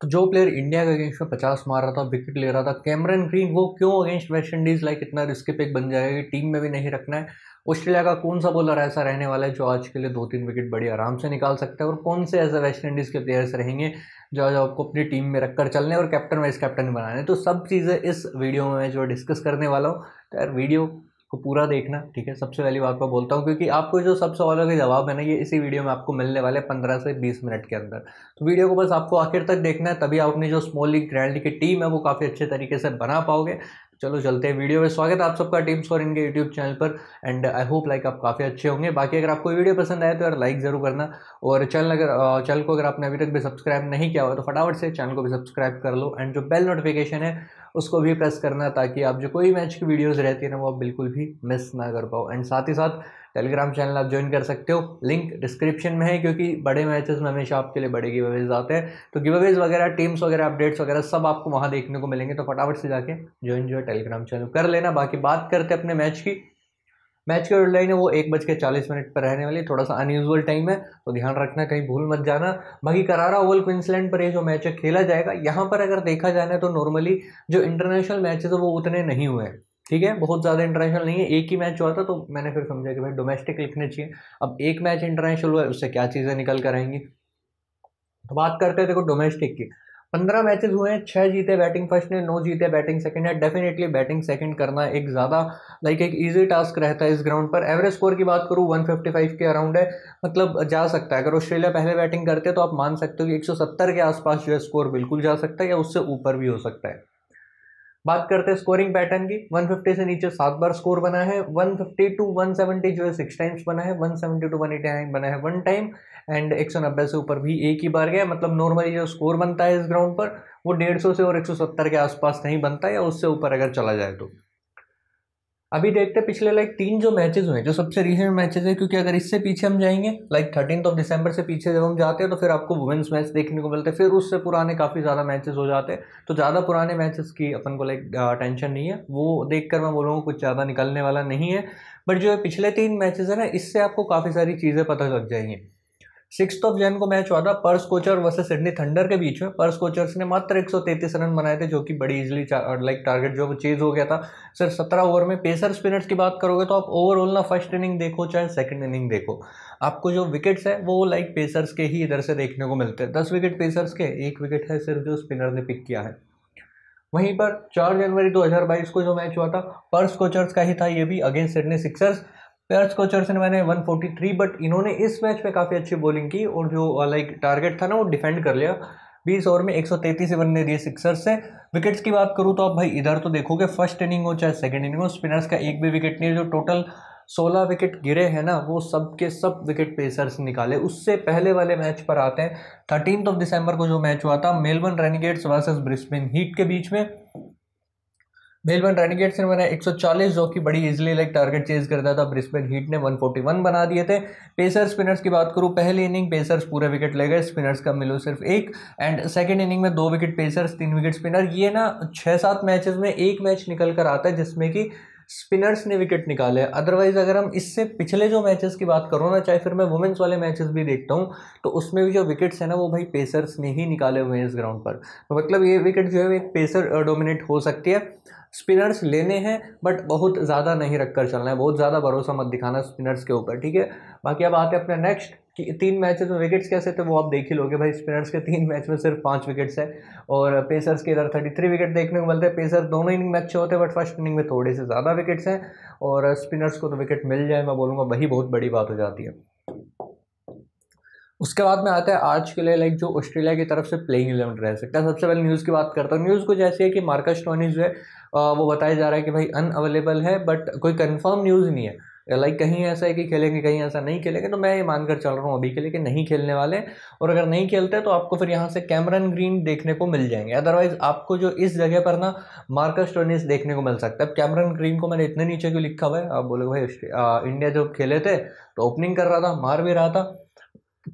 तो जो player India के अगेंस्ट में पचास मार रहा था विकेट ले रहा था कैमरन ग्रीन वो क्यों अगेंस्ट वेस्ट इंडीज़ लाइक इतना रिस्की पिक बन जाएगा कि टीम में भी नहीं रखना है ऑस्ट्रेलिया का कौन सा बॉलर ऐसा रहने वाला है जो आज के लिए दो तीन विकेट बड़े आराम से निकाल सकता है और कौन से ऐसे वेस्ट इंडीज़ के प्लेयर्स रहेंगे जो आज आपको अपनी टीम में रखकर चलने और कैप्टन वाइस कैप्टन बनाने तो सब चीज़ें इस वीडियो में मैं जो डिस्कस करने वाला हूँ तो यार वीडियो को पूरा देखना ठीक है सबसे पहली बात मैं बोलता हूँ क्योंकि आपको जो सब सवालों के जवाब है ना ये इसी वीडियो में आपको मिलने वाले पंद्रह से बीस मिनट के अंदर तो वीडियो को बस आपको आखिर तक देखना है तभी आपने जो स्मॉल लीग ग्रैंड लीग की टीम है वो काफ़ी अच्छे तरीके से बना पाओगे चलो चलते हैं वीडियो में स्वागत है आप सबका टीम स्कोर इनके यूट्यूब चैनल पर एंड आई होप लाइक आप काफ़ी अच्छे होंगे बाकी अगर आपको वीडियो पसंद आए तो यार लाइक ज़रूर करना और चैनल अगर चैनल को अगर आपने अभी तक भी सब्सक्राइब नहीं किया हो तो फटाफट से चैनल को भी सब्सक्राइब कर लो एंड जो बेल नोटिफिकेशन है उसको भी प्रेस करना ताकि आप जो कोई मैच की वीडियोज़ रहती है ना वो आप बिल्कुल भी मिस ना कर पाओ एंड साथ ही साथ टेलीग्राम चैनल आप ज्वाइन कर सकते हो लिंक डिस्क्रिप्शन में है क्योंकि बड़े मैचेस में हमेशा आपके लिए बड़े गिवेज आते हैं तो गिवेज वगैरह टीम्स वगैरह अपडेट्स वगैरह सब आपको वहाँ देखने को मिलेंगे तो फटाफट से जाके ज्वाइन जो है टेलीग्राम चैनल कर लेना बाकी बात करते अपने मैच की मैच की रेड लाइन है वो एक बज के चालीस मिनट पर रहने वाली थोड़ा सा अनयूजल टाइम है तो ध्यान रखना कहीं भूल मत जाना बाकी करारा ओवल क्विंसलैंड पर ये जो मैच है खेला जाएगा यहाँ पर अगर देखा जाए तो नॉर्मली जो इंटरनेशनल मैचेस है वो उतने नहीं हुए ठीक है बहुत ज़्यादा इंटरनेशनल नहीं है एक ही मैच हुआ था तो मैंने फिर समझा कि भाई डोमेस्टिक लिखने चाहिए अब एक मैच इंटरनेशनल हुआ है उससे क्या चीज़ें निकल कर आएंगी तो बात करते हैं देखो डोमेस्टिक की पंद्रह मैचेस हुए हैं छः जीते बैटिंग फर्स्ट ने नौ जीते बैटिंग सेकंड है डेफिनेटली बैटिंग सेकंड करना एक ज़्यादा लाइक एक इजी टास्क रहता है इस ग्राउंड पर एवरेज स्कोर की बात करूँ फाइव के अराउंड है मतलब जा सकता है अगर ऑस्ट्रेलिया पहले बैटिंग करते तो आप मान सकते हो कि एक के आसपास जो है स्कोर बिल्कुल जा सकता है या उससे ऊपर भी हो सकता है बात करते हैं स्कोरिंग पैटर्न की 150 से नीचे सात बार स्कोर बना है 150 टू 170 जो है सिक्स टाइम्स बना है 170 टू 189 बना है वन टाइम एंड एक से ऊपर भी एक ही बार गया मतलब नॉर्मली जो स्कोर बनता है इस ग्राउंड पर वो डेढ़ से और सत्तर के आसपास नहीं बनता है या उससे ऊपर अगर चला जाए तो अभी देखते हैं पिछले लाइक तीन जो मैचेस हुए जो सबसे रिसेंट मैचेस है क्योंकि अगर इससे पीछे हम जाएंगे लाइक थर्टीन ऑफ दिसंबर से पीछे जब हम जाते हैं तो फिर आपको वुमेंस मैच देखने को मिलते हैं फिर उससे पुराने काफ़ी ज़्यादा मैचेस हो जाते हैं तो ज़्यादा पुराने मैचेस की अपन को लाइक टेंशन नहीं है वो देख कर मैं बोलूँगा कुछ ज़्यादा निकलने वाला नहीं है बट जो पिछले तीन मैचेज़ है ना इससे आपको काफ़ी सारी चीज़ें पता लग जाएंगी सिक्स ऑफ जैन को मैच हुआ था Perth Scorchers versus Sydney Thunder के बीच में पर्स कोचर्स ने मात्र 133 रन बनाए थे जो कि बड़ी इजिली लाइक टारगेट जो चेज हो गया था सिर्फ सत्रह ओवर में पेसर स्पिनर्स की बात करोगे तो आप ओवरऑल ना फर्स्ट इनिंग देखो चाहे सेकंड इनिंग देखो आपको जो विकेट्स है वो लाइक पेसर्स के ही इधर से देखने को मिलते हैं दस विकेट पेसर्स के एक विकेट है सिर्फ जो स्पिनर ने पिक किया है वहीं पर चार जनवरी 2022 को जो मैच हुआ था पर्स कोचर्स का ही था ये भी against Sydney Sixers Perth Scorchers ने मैंने 143 बट इन्होंने इस मैच में काफ़ी अच्छी बॉलिंग की और जो लाइक uh, टारगेट था ना वो डिफेंड कर लिया बीस ओवर में एक सौ तैतीस रन ने दिए सिक्सर्स से विकेट्स की बात करूँ तो आप भाई इधर तो देखोगे फर्स्ट इनिंग हो चाहे सेकेंड इनिंग हो स्पिनर्स का एक भी विकेट नहीं है जो टोटल सोलह विकेट गिरे हैं ना वो सब के सब विकेट पेसर्स निकाले उससे पहले वाले मैच पर आते हैं थर्टीन ऑफ दिसंबर को जो मैच हुआ था Melbourne Renegades versus Brisbane Heat के बीच में मेलबर्न रेनिगेट्स ने बनाया 140 जो कि बड़ी इजीली लाइक टारगेट चेज करता था ब्रिस्बेन हीट ने 141 बना दिए थे पेसर स्पिनर्स की बात करूँ पहली इनिंग पेसर्स पूरे विकेट ले गए स्पिनर्स का मिलो सिर्फ एक एंड सेकेंड इनिंग में दो विकेट पेसर्स तीन विकेट स्पिनर ये ना छः सात मैचेस में एक मैच निकल कर आता है जिसमें कि स्पिनर्स ने विकेट निकाले अदरवाइज अगर हम इससे पिछले जो मैचेस की बात करो ना चाहे फिर मैं वुमेंस वाले मैचेस भी देखता हूँ तो उसमें भी जो विकेट्स हैं ना वो भाई पेसर्स ने ही निकाले हुए हैं इस ग्राउंड पर तो मतलब ये विकेट जो है एक पेसर डोमिनेट हो सकती है स्पिनर्स लेने हैं बट बहुत ज़्यादा नहीं रखकर चलना है बहुत ज़्यादा भरोसा मत दिखाना स्पिनर्स के ऊपर ठीक है बाकी अब आते हैं अपने नेक्स्ट कि तीन मैचेस में विकेट्स कैसे थे वो आप देख ही लोगे भाई स्पिनर्स के तीन मैच में सिर्फ पाँच विकेट्स है और पेसर्स के इधर थर्टी थ्री विकेट देखने को मिलते हैं पेसर दोनों इनिंग में अच्छे होते हैं बट फर्स्ट इनिंग में थोड़े से ज़्यादा विकेट्स हैं और स्पिनर्स को तो विकेट मिल जाए मैं बोलूँगा वही बहुत बड़ी बात हो जाती है उसके बाद में आता है आज के लिए लाइक जो ऑस्ट्रेलिया की तरफ से प्लेइंग इलेवन रह सकता है सबसे पहले न्यूज़ की बात करता हूँ न्यूज़ कुछ ऐसी है कि मार्कस टोनी जो है वो बताया जा रहा है कि भाई अन अवेलेबल है बट कोई कन्फर्म न्यूज़ नहीं है लाइक कहीं ऐसा है कि खेलेंगे कहीं ऐसा नहीं खेलेंगे तो मैं ये मानकर चल रहा हूँ अभी के लिए कि नहीं खेलने वाले और अगर नहीं खेलते तो आपको फिर यहाँ से कैमरन ग्रीन देखने को मिल जाएंगे अदरवाइज आपको जो इस जगह पर ना मार्कस टोनिस देखने को मिल सकता है अब कैमरन ग्रीन को मैंने इतने नीचे क्यों लिखा हुआ है आप बोलोगे भाई आ, इंडिया जब खेले थे तो ओपनिंग कर रहा था मार भी रहा था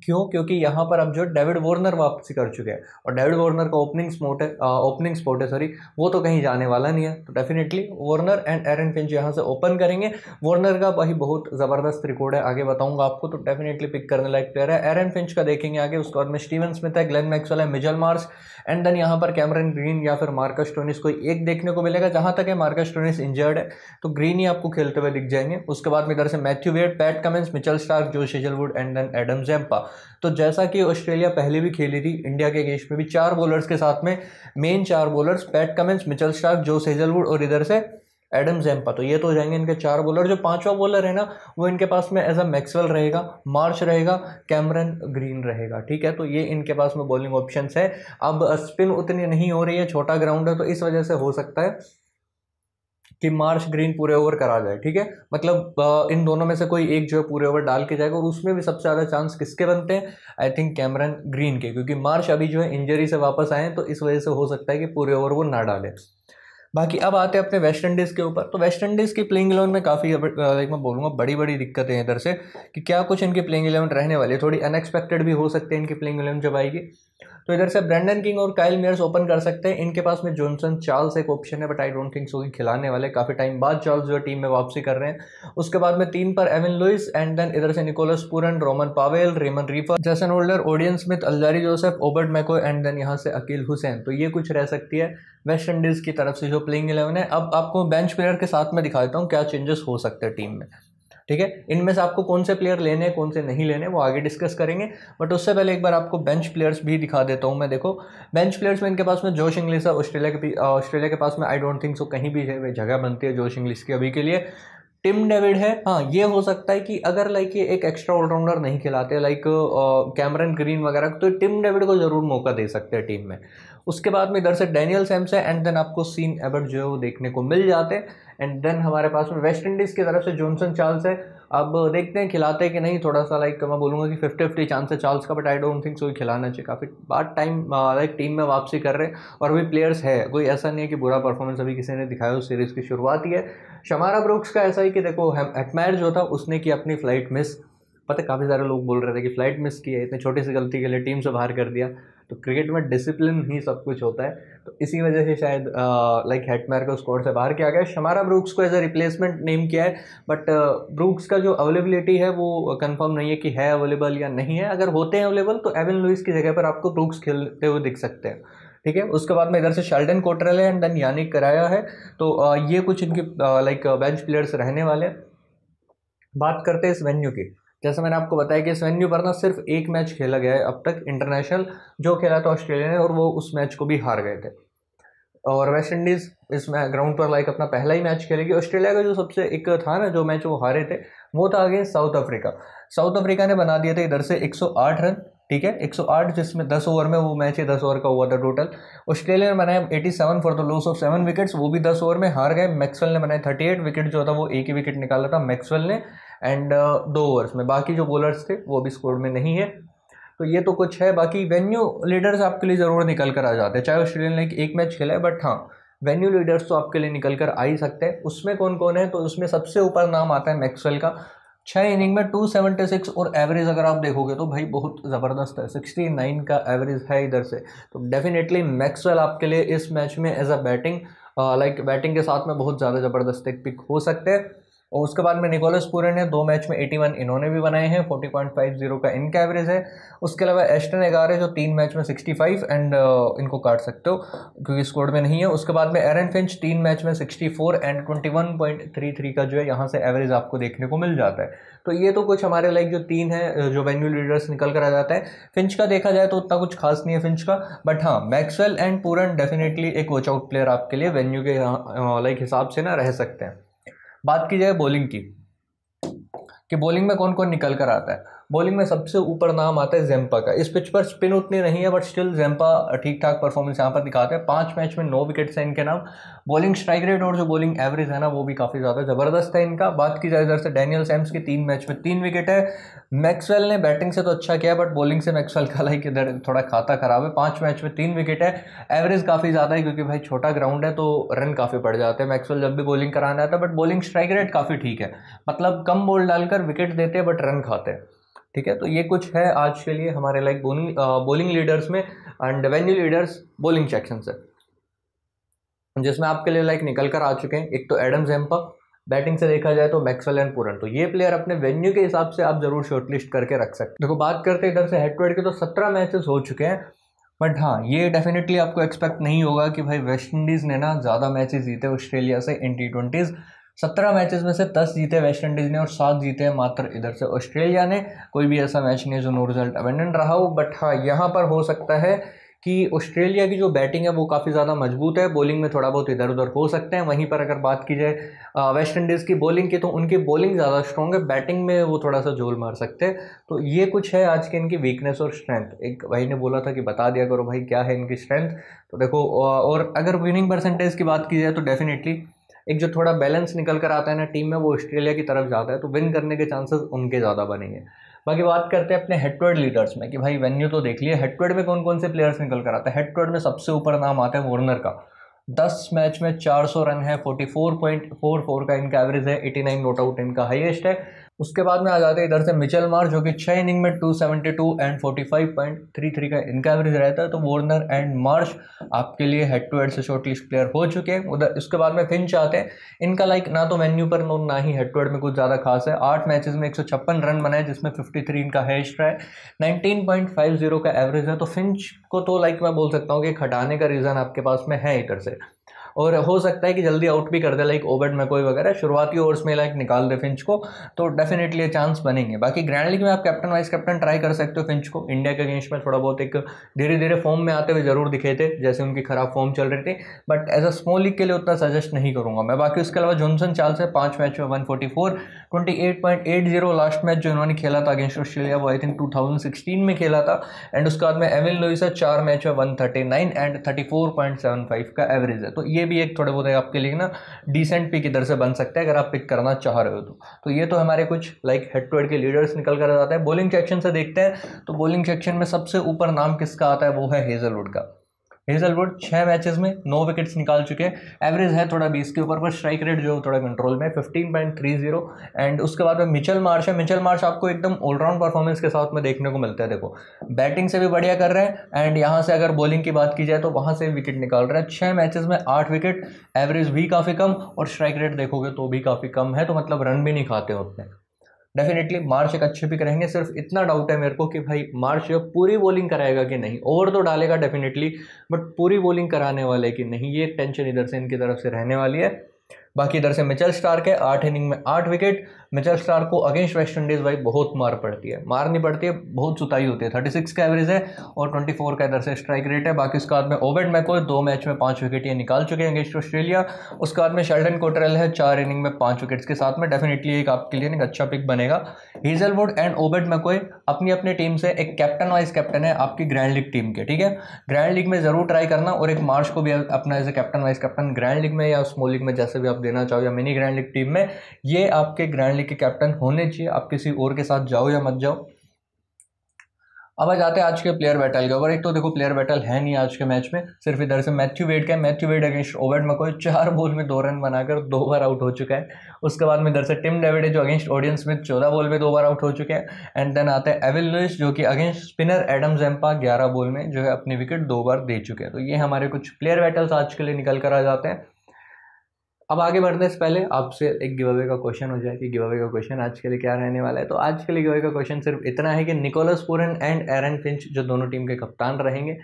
क्यों क्योंकि यहाँ पर अब जो डेविड वॉर्नर वापसी कर चुके हैं और डेविड वॉर्नर का ओपनिंग स्पोर्ट है ओपनिंग स्पोर्ट है सॉरी वो तो कहीं जाने वाला नहीं है तो definitely Warner and Aaron Finch यहाँ से ओपन करेंगे वॉर्नर का भाई बहुत ज़बरदस्त रिकॉर्ड है आगे बताऊँगा आपको तो डेफिनेटली पिक करने लायक प्लेयर है एरन फिंच का देखेंगे आगे उसके बाद में स्टीवन स्मिथ है ग्लैन मैक्सवेल है मिजल मार्स एंड देन यहाँ पर कैमरन ग्रीन या फिर मार्कस टोनिस कोई एक देखने को मिलेगा जहाँ तक है मार्कस टोनिस इंजर्ड है तो ग्रीन ही आपको खेलते हुए दिख जाएंगे उसके बाद में इधर से Matthew Wade Pat Cummins Mitchell Starc Josh Hazlewood and then Adam Zampa तो जैसा कि ऑस्ट्रेलिया पहले भी खेली थी इंडिया के अगेंस्ट में भी चार बॉलर्स के साथ में मेन चार bowlers Pat Cummins Mitchell Starc Josh Hazlewood और इधर से एडम जैम्पा तो ये तो हो जाएंगे इनके चार बॉलर जो पांचवा बॉलर है ना वो इनके पास में एज अ मैक्सवेल रहेगा मार्च रहेगा कैमरन ग्रीन रहेगा ठीक है तो ये इनके पास में बॉलिंग ऑप्शंस है अब स्पिन उतनी नहीं हो रही है छोटा ग्राउंड है तो इस वजह से हो सकता है कि मार्श ग्रीन पूरे ओवर करा जाए ठीक है मतलब इन दोनों में से कोई एक जो है पूरे ओवर डाल के जाएगा और उसमें भी सबसे ज़्यादा चांस किसके बनते हैं आई थिंक कैमरन ग्रीन के क्योंकि मार्श अभी जो है इंजरी से वापस आए हैं तो इस वजह से हो सकता है कि पूरे ओवर वो ना डाले बाकी अब आते हैं अपने वेस्ट इंडीज़ के ऊपर तो वेस्ट इंडीज़ की प्लेइंग इलेवन में काफ़ी लाइक मैं बोलूँगा बड़ी बड़ी दिक्कतें हैं इधर से कि क्या कुछ इनकी प्लेइंग इलेवन रहने वाली है थोड़ी अनएक्सपेक्टेड भी हो सकती है इनकी प्लेइंग इलेवन जब आएगी तो इधर से ब्रेंडन किंग और काइल मेयर्स ओपन कर सकते हैं इनके पास में जॉनसन चार्ल्स एक ऑप्शन है but I don't think so कि खिलाने वाले काफ़ी टाइम बाद चार्ल्स जो टीम में वापसी कर रहे हैं उसके बाद में तीन पर एवन लुइस एंड देन इधर से Nicholas Pooran Rovman Powell Raymon Reifer Jason Holder Odean Smith Alzarri Joseph Obed McCoy and then यहाँ से अकील हुसैन तो ये कुछ रह सकती है वेस्ट इंडीज़ की तरफ से जो प्लेइंग इलेवन है अब आपको बेंच प्लेयर के साथ में दिखा देता हूँ क्या चेंजेस हो सकते हैं टीम में ठीक है इनमें से आपको कौन से प्लेयर लेने हैं कौन से नहीं लेने वो आगे डिस्कस करेंगे बट उससे पहले एक बार आपको बेंच प्लेयर्स भी दिखा देता हूँ मैं देखो बेंच प्लेयर्स में इनके पास में जोश इंग्लिस है ऑस्ट्रेलिया के ऑस्ट्रेलिया के पास में आई डोंट थिंक सो कहीं भी है जगह बनती है जोश इंग्लिस की अभी के लिए टिम डेविड है हाँ ये हो सकता है कि अगर लाइक ये एक एक्स्ट्रा ऑलराउंडर नहीं खिलाते लाइक कैमरन ग्रीन वगैरह तो टिम डेविड को जरूर मौका दे सकते हैं टीम में उसके बाद में इधर से डैनियल सैम्स है एंड देन आपको सीन एबर्ट जो है वो देखने को मिल जाते एंड देन हमारे पास में वेस्ट इंडीज़ की तरफ से जॉनसन चार्ल्स है अब देखते हैं खिलाते कि नहीं थोड़ा सा लाइक मैं बोलूँगा कि फिफ्टी फिफ्टी चांस है चार्ल्स का but I don't think so खिलाना चाहिए काफ़ी बाद टाइम लाइक टीम में वापसी कर रहे हैं और अभी प्लेयर्स है कोई ऐसा नहीं है कि बुरा परफॉर्मेंस अभी किसी ने दिखाया उस सीरीज़ की शुरुआत ही है शमारा ब्रुक्स का ऐसा ही कि देखो हेटमैर जो था उसने की अपनी फ्लाइट मिस पता है काफ़ी सारे लोग बोल रहे थे कि फ्लाइट मिस की है इतनी छोटी सी गलती के लिए टीम से बाहर कर दिया तो क्रिकेट में डिसिप्लिन ही सब कुछ होता है तो इसी वजह से शायद लाइक हेटमैर को स्कोर से बाहर किया गया शमारा ब्रूक्स को एज अ रिप्लेसमेंट नेम किया है बट ब्रूक्स का जो अवेलेबिलिटी है वो कंफर्म नहीं है कि है अवेलेबल या नहीं है अगर होते हैं अवेलेबल तो एविन लुइस की जगह पर आपको ब्रूक्स खेलते हुए दिख सकते हैं ठीक है उसके बाद में इधर से शेल्डन कोटरल है एंड देन यानिक कराया है तो ये कुछ इनके लाइक बेंच प्लेयर्स रहने वाले हैं बात करते हैं इस वेन्यू की जैसे मैंने आपको बताया कि इस यू पर ना सिर्फ एक मैच खेला गया है अब तक इंटरनेशनल जो खेला था ऑस्ट्रेलिया ने और वो उस मैच को भी हार गए थे और वेस्ट इंडीज़ इस ग्राउंड पर लाइक अपना पहला ही मैच खेलेगी ऑस्ट्रेलिया का जो सबसे एक था ना जो मैच वो हारे थे वो था against South Africa South Africa ने बना दिए थे इधर से 108 रन ठीक है 108 जिसमें 10 ओवर में वो मैच है 10 ओवर का हुआ था टोटल ऑस्ट्रेलिया ने बनाया 87 for the loss of seven wickets वो भी 10 ओवर में हार गए मैक्सवेल ने बनाया 38 विकेट जो था वो एक ही विकेट निकाला था मैक्सवेल ने एंड दो ओवर्स में बाकी जो बॉलर्स थे वो भी स्कोर में नहीं है तो ये तो कुछ है बाकी वेन्यू लीडर्स आपके लिए ज़रूर निकल कर आ जाते हैं चाहे ऑस्ट्रेलिया ने एक मैच खेला है बट हाँ वेन्यू लीडर्स तो आपके लिए निकल कर आ ही सकते हैं उसमें कौन कौन है तो उसमें सबसे ऊपर नाम आता है मैक्सवेल का छः इनिंग में टू सेवेंटी सिक्स और एवरेज अगर आप देखोगे तो भाई बहुत ज़बरदस्त है सिक्सटी नाइन का एवरेज है इधर से तो डेफिनेटली मैक्सवेल आपके लिए इस मैच में as a batting like batting के साथ में बहुत ज़्यादा ज़बरदस्त एक पिक हो सकते हैं और उसके बाद में निकोलस पूरे है दो मैच में एटी इन्होंने भी बनाए हैं फोर्टी का इनका एवरेज है उसके अलावा एस्टन एगार है जो तीन मैच में सिक्सटी एंड uh, इनको काट सकते हो क्योंकि स्कोर में नहीं है उसके बाद में एरन फिंच तीन मैच में सिक्सटी एंड ट्वेंटी का जो है यहाँ से एवरेज आपको देखने को मिल जाता है तो ये तो कुछ हमारे लाइक जो तीन है uh, जो वेन्यू लीडर्स निकल कर आ जाता है फिंच का देखा जाए तो उतना कुछ खास नहीं है फिंच का बट हाँ मैक्सवेल एंड पूरन डेफिनेटली एक वॉचआउट प्लेयर आपके लिए वेन्यू के लाइक uh, हिसाब से ना रह सकते हैं बात की जाए बॉलिंग की कि बॉलिंग में कौन कौन निकल कर आता है बॉलिंग में सबसे ऊपर नाम आता है जैम्पा का इस पिच पर स्पिन उतनी नहीं है बट स्टिल जैम्पा ठीक ठाक परफॉर्मेंस यहाँ पर दिखाते हैं पाँच मैच में नौ विकेट्स हैं इनके नाम बॉलिंग स्ट्राइक रेट और जो बॉलिंग एवरेज है ना वो भी काफ़ी ज़्यादा ज़बरदस्त है इनका बात की जाए इधर से डैनियल सैम्स के तीन मैच में तीन विकेट है मैक्सवेल ने बैटिंग से तो अच्छा किया बट बॉलिंग से मैक्सवेल का लाइक इधर थोड़ा खाता खराब है पाँच मैच में तीन विकेट है एवरेज काफ़ी ज़्यादा है क्योंकि भाई छोटा ग्राउंड है तो रन काफ़ी पड़ जाते हैं मैक्सवेल जब भी बॉलिंग कराना आता है बट बॉलिंग स्ट्राइक रेट काफ़ी ठीक है मतलब कम बॉल डालकर विकेट देते हैं बट रन खाते हैं ठीक है तो ये कुछ है आज के लिए हमारे लाइक बोलिंग बोलिंग लीडर्स में and venue leaders bowling section से जिसमें आपके लिए लाइक निकल कर आ चुके हैं एक तो एडम जैम्पा बैटिंग से देखा जाए तो मैक्सवेल एंड पूरन तो ये प्लेयर अपने वेन्यू के हिसाब से आप जरूर शॉर्टलिस्ट करके रख सकते हैं देखो बात करते इधर से हेड टू हेड के तो सत्रह मैचेस हो चुके हैं बट हाँ ये डेफिनेटली आपको एक्सपेक्ट नहीं होगा कि भाई वेस्ट इंडीज़ ने ना ज़्यादा मैचेस जीते ऑस्ट्रेलिया से इन टी ट्वेंटीज़ सत्रह मैचेस में से दस जीते वेस्ट इंडीज़ ने और सात जीते हैं मात्र इधर से ऑस्ट्रेलिया ने कोई भी ऐसा मैच नहीं है जो नो रिजल्ट अवेंडेंट रहा हो बट हाँ यहाँ पर हो सकता है कि ऑस्ट्रेलिया की जो बैटिंग है वो काफ़ी ज़्यादा मजबूत है बॉलिंग में थोड़ा बहुत इधर उधर हो सकते हैं वहीं पर अगर बात की जाए वेस्ट इंडीज़ की बॉलिंग की तो उनकी बॉलिंग ज़्यादा स्ट्रॉन्ग है बैटिंग में वो थोड़ा सा झोल मार सकते हैं तो ये कुछ है आज के इनकी वीकनेस और स्ट्रेंथ एक भाई ने बोला था कि बता दिया करो भाई क्या है इनकी स्ट्रेंथ तो देखो और अगर विनिंग परसेंटेज की बात की जाए तो डेफिनेटली एक जो थोड़ा बैलेंस निकल कर आता है ना टीम में वो ऑस्ट्रेलिया की तरफ जाता है तो विन करने के चांसेस उनके ज़्यादा बनेंगे बाकी बात करते हैं अपने हेडवर्ड लीडर्स में कि भाई वेन्यू तो देख लिया हेडवर्ड में कौन कौन से प्लेयर्स निकल कर आते हैं हेडवर्ड में सबसे ऊपर नाम आता है वॉर्नर का दस मैच में चार सौ रन है forty four point four four का इनका एवरेज है एटी नाइन नोट आउट इनका हाइएस्ट है उसके बाद में आ जाते हैं इधर से मिचल मार जो कि छः इनिंग में 272 एंड 45.33 का इनका एवरेज रहता है तो वार्नर एंड मार्श आपके लिए हेड टू हेड से शॉर्ट लिस्ट प्लेयर हो चुके हैं उधर उसके बाद में फिंच आते हैं इनका लाइक ना तो वेन्यू पर नो ना ही हेड टू हेड में कुछ ज़्यादा खास है आठ मैच में एक रन बनाए जिसमें फिफ्टी इनका हैश है नाइनटीन का एवरेज है तो फिंच को तो लाइक मैं बोल सकता हूँ कि खटाने का रीज़न आपके पास में है इधर से और हो सकता है कि जल्दी आउट भी कर दे लाइक ओवर में कोई वगैरह शुरुआती ओवर्स में लाइक निकाल दे फिंच को तो डेफिनेटली चांस बनेंगे बाकी ग्रैंड लीग में आप कैप्टन वाइस कैप्टन ट्राई कर सकते हो फिंच को इंडिया के अगेंस्ट में थोड़ा बहुत एक धीरे धीरे फॉर्म में आते हुए जरूर दिखे थे जैसे उनकी खराब फॉर्म चल रही थी but as a small league के लिए उतना सजेस्ट नहीं करूँगा मैं बाकी उसके अलावा जॉनसन चाल है पाँच मैच में one forty four twenty eight point eight zero last match जो इन्होंने खेला था अगेंस्ट ऑस्ट्रेलिया वो I think two thousand sixteen में खेला था एंड उसके बाद में एविन लोइसा चार मैच में one thirty nine and thirty four point seven five का एवरेज है तो ये भी एक थोड़े बहुत आपके लिए ना डिसेंट पिक इधर से बन सकता है अगर आप पिक करना चाह रहे हो तो तो ये तो हमारे कुछ लाइक हेड टू हेड के लीडर्स निकल कर आते हैं बॉलिंग सेक्शन से देखते हैं तो बॉलिंग सेक्शन में सबसे ऊपर नाम किसका आता है वो है हेजलवुड का हेजलवुड छः मैचेस में नौ विकेट्स निकाल चुके हैं एवरेज है थोड़ा बीस के ऊपर पर स्ट्राइक रेट जो थोड़ा कंट्रोल में fifteen point three zero and उसके बाद में मिचल मार्श है मिचल मार्श आपको एकदम ऑलराउंड परफॉर्मेंस के साथ में देखने को मिलता है देखो बैटिंग से भी बढ़िया कर रहे हैं एंड यहाँ से अगर बॉलिंग की बात की जाए तो वहाँ से विकेट निकाल रहे हैं छः मैचेज में आठ विकेट एवरेज भी काफ़ी कम और स्ट्राइक रेट देखोगे तो भी काफ़ी कम है तो मतलब रन भी नहीं खाते उतने डेफिनेटली मार्च एक अच्छे पिक रहेंगे सिर्फ इतना डाउट है मेरे को कि भाई मार्च पूरी बॉलिंग कराएगा कि नहीं ओवर तो डालेगा डेफिनेटली बट पूरी बॉलिंग कराने वाले कि नहीं ये टेंशन इधर से इनकी तरफ से रहने वाली है बाकी इधर से मिचल स्टार्क है आठ इनिंग में आठ विकेट मिचल स्टार को अगेंस्ट वेस्ट इंडीज़ भाई बहुत मार पड़ती है मारनी पड़ती है बहुत सुताई होती है थर्टी सिक्स का एवरेज है और ट्वेंटी फोर का इधर से स्ट्राइक रेट है बाकी उसके बाद में ओवेड मैको दो मैच में पाँच विकेट ये निकाल चुके हैं अगेंस्ट ऑस्ट्रेलिया उसके बाद में शेल्डन कोटरेल है चार इनिंग में पांच विकेट्स के साथ में डेफिनेटली एक आपके लिए एक अच्छा पिक बनेगा हीजलवुड एंड ओबेड मैकोए अपनी अपनी टीम से एक कैप्टन वाइज कैप्टन है आपकी ग्रैंड लीग टीम के ठीक है ग्रैंड लीग में ज़रूर ट्राई करना और एक मार्च को भी अपना as a captain vice captain grand league में या स्मॉल लीग में जैसे भी आप देना चाहो या मिनी ग्रैंड लीग टीम में ये आपके ग्रैंड पारी के कैप्टन होने चाहिए आप किसी और के साथ जाओ या मत जाओ अब आ जाते हैं आज के प्लेयर बैटल के ऊपर एक तो देखो प्लेयर बैटल है नहीं आज के मैच में सिर्फ इधर से मैथ्यू वेड का है मैथ्यू वेड अगेंस्ट ओवर मको चार बॉल में दो रन बनाकर दो बार आउट हो चुका है उसके बाद में इधर से टिम डेविड है जो अगेंस्ट ऑडियंस में चौदह बॉल में दो बार आउट हो चुके हैं एंड देन आते हैं एविल लुइस जो कि अगेंस्ट स्पिनर एडम जैम्पा ग्यारह बॉल में जो है अपनी विकेट दो बार दे चुके हैं तो ये हमारे कुछ प्लेयर बैटल्स आज के लिए निकल कर आ जाते हैं अब आगे बढ़ने से पहले आपसे एक गिवावे का क्वेश्चन हो जाए कि गिवावे का क्वेश्चन आज के लिए क्या रहने वाला है तो आज के लिए गिवावे का क्वेश्चन सिर्फ इतना है कि Nicholas Pooran and Aaron Finch जो दोनों टीम के कप्तान रहेंगे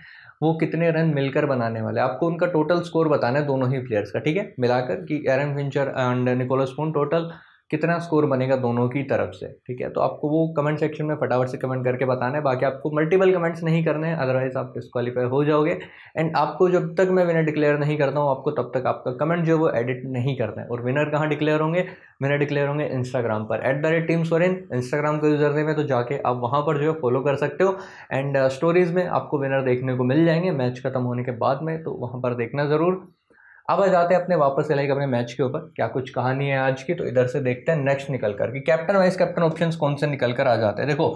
वो कितने रन मिलकर बनाने वाले आपको उनका टोटल स्कोर बताना है दोनों ही प्लेयर्स का ठीक है मिलाकर कि Aaron Finch and Nicholas Pooran total कितना स्कोर बनेगा दोनों की तरफ से ठीक है तो आपको वो कमेंट सेक्शन में फटाफट से कमेंट करके बताना है बाकी आपको मल्टीपल कमेंट्स नहीं करने हैं अदरवाइज आप डिस्कालीफाई हो जाओगे एंड आपको जब तक मैं विनर डिक्लेयर नहीं करता हूँ आपको तब तक आपका कमेंट जो है वो एडिट नहीं करना है और विनर कहाँ डिक्लेयर होंगे विनर डिक्लेयर होंगे इंस्टाग्राम पर एट द रेट टीम सोरेन इंस्टाग्राम का यूज़र नेम है तो जाके आप वहाँ पर जो है फॉलो कर सकते हो एंड स्टोरीज़ uh, में आपको विनर देखने को मिल जाएंगे मैच खत्म होने के बाद में तो वहाँ पर देखना ज़रूर अब आ जाते हैं अपने वापस से लाइक अपने मैच के ऊपर क्या कुछ कहानी है आज की तो इधर से देखते हैं नेक्स्ट निकल कर कि कैप्टन वाइस कैप्टन ऑप्शन कौन से निकल कर आ जाते हैं देखो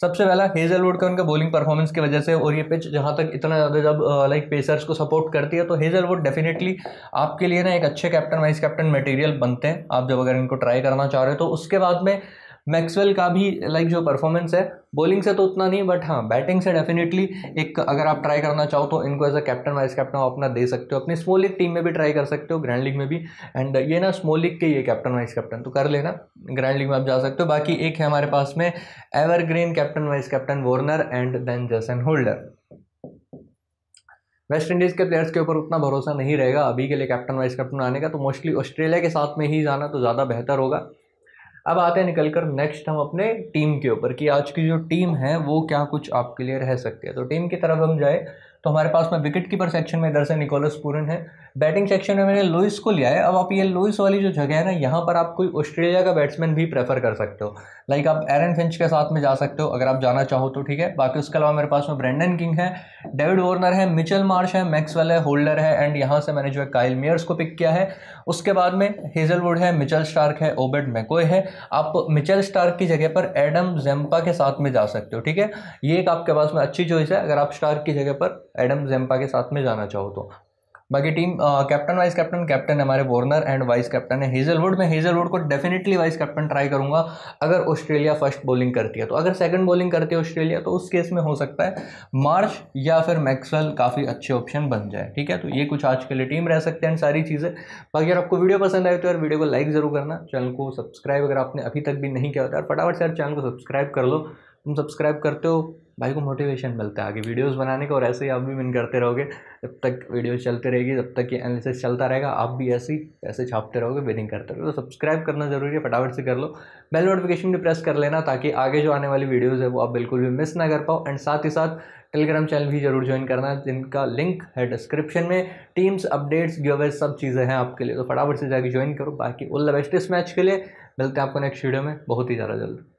सबसे पहला हेजलवुड का उनका बॉलिंग परफॉर्मेंस की वजह से और ये पिच जहाँ तक इतना ज़्यादा जब लाइक पेसर्स को सपोर्ट करती है तो हेजलवुड डेफिनेटली आपके लिए ना एक अच्छे कैप्टन वाइस कैप्टन मटेरियल बनते हैं आप जब अगर इनको ट्राई करना चाह रहे हो तो उसके बाद में मैक्सवेल का भी लाइक जो परफॉर्मेंस है बॉलिंग से तो उतना नहीं बट हाँ बैटिंग से डेफिनेटली एक अगर आप ट्राई करना चाहो तो इनको as a captain vice captain आप अपना दे सकते हो अपनी स्मॉल लीग टीम में भी ट्राई कर सकते हो ग्रैंड लीग में भी एंड ये ना स्मॉल लीग के ये कैप्टन वाइस कैप्टन तो कर लेना ग्रैंड लीग में आप जा सकते हो बाकी एक है हमारे पास में evergreen captain vice captain Warner and then Jason Holder West Indies के प्लेयर्स के ऊपर उतना भरोसा नहीं रहेगा अभी के लिए कैप्टन वाइस कैप्टन आने का तो मोस्टली ऑस्ट्रेलिया के साथ में ही जाना तो ज़्यादा बेहतर होगा अब आते हैं निकल कर नेक्स्ट हम अपने टीम के ऊपर कि आज की जो टीम है वो क्या कुछ आपके लिए रह सकती है तो टीम की तरफ हम जाए तो हमारे पास में विकेट कीपर सेक्शन में इधर से निकोलस पूरन है बैटिंग सेक्शन में मैंने लुइस को लिया है अब आप ये लुइस वाली जो जगह है ना यहाँ पर आप कोई ऑस्ट्रेलिया का बैट्समैन भी प्रेफर कर सकते हो लाइक आप एरन फिंच के साथ में जा सकते हो अगर आप जाना चाहो तो ठीक है बाकी उसके अलावा मेरे पास में ब्रेंडन किंग है डेविड वॉर्नर है मिचल मार्श है मैक्सवेल है होल्डर है एंड यहाँ से मैंने जो है काइल मेयर्स को पिक किया है उसके बाद में हेजलवुड है मिचल स्टार्क है ओबेड मैकोय है आप मिचल स्टार्क की जगह पर एडम जेम्पा के साथ में जा सकते हो ठीक है ये एक आपके पास में अच्छी चॉइस है अगर आप स्टार्क की जगह पर एडम जेम्पा के साथ में जाना चाहो तो बाकी team captain vice captain captain हमारे वॉर्नर एंड वाइस कैप्टन है हेजलवुड में हेजलवुड को डेफिनेटली वाइस कैप्टन ट्राई करूंगा अगर ऑस्ट्रेलिया फर्स्ट बॉलिंग करती है तो अगर सेकंड बॉलिंग करती है ऑस्ट्रेलिया तो उस केस में हो सकता है मार्च या फिर मैक्सवेल काफ़ी अच्छे ऑप्शन बन जाए ठीक है तो ये कुछ आज के लिए टीम रह सकते हैं सारी चीज़ें बाकी अगर आपको वीडियो पसंद आए तो यार वीडियो को लाइक ज़रूर करना चैनल को सब्सक्राइब अगर आपने अभी तक भी नहीं किया होता यार फटाफट से चैनल को सब्सक्राइब कर लो तुम सब्सक्राइब करते हो भाई को मोटिवेशन मिलता है आगे वीडियोस बनाने का और ऐसे ही आप भी मिन करते रहोगे जब तक वीडियो चलते रहेगी तब तक ये एनालिसिस चलता रहेगा आप भी ऐसे ही ऐसे छापते रहोगे विनिंग करते रहोगे तो सब्सक्राइब करना जरूरी है फटाफट से कर लो बेल नोटिफिकेशन भी प्रेस कर लेना ताकि आगे जो आने वाली वीडियोज़ है वो आप बिल्कुल भी मिस ना कर पाओ एंड साथ ही साथ टेलीग्राम चैनल भी जरूर ज्वाइन करना जिनका लिंक है डिस्क्रिप्शन में टीम्स अपडेट्स गिवे सब चीज़ें हैं आपके लिए तो फटाफट से जाके ज्वाइन करो बाकी ऑल द बेस्ट इस मैच के लिए मिलते हैं आपको नेक्स्ट वीडियो में बहुत ही ज़्यादा जल्द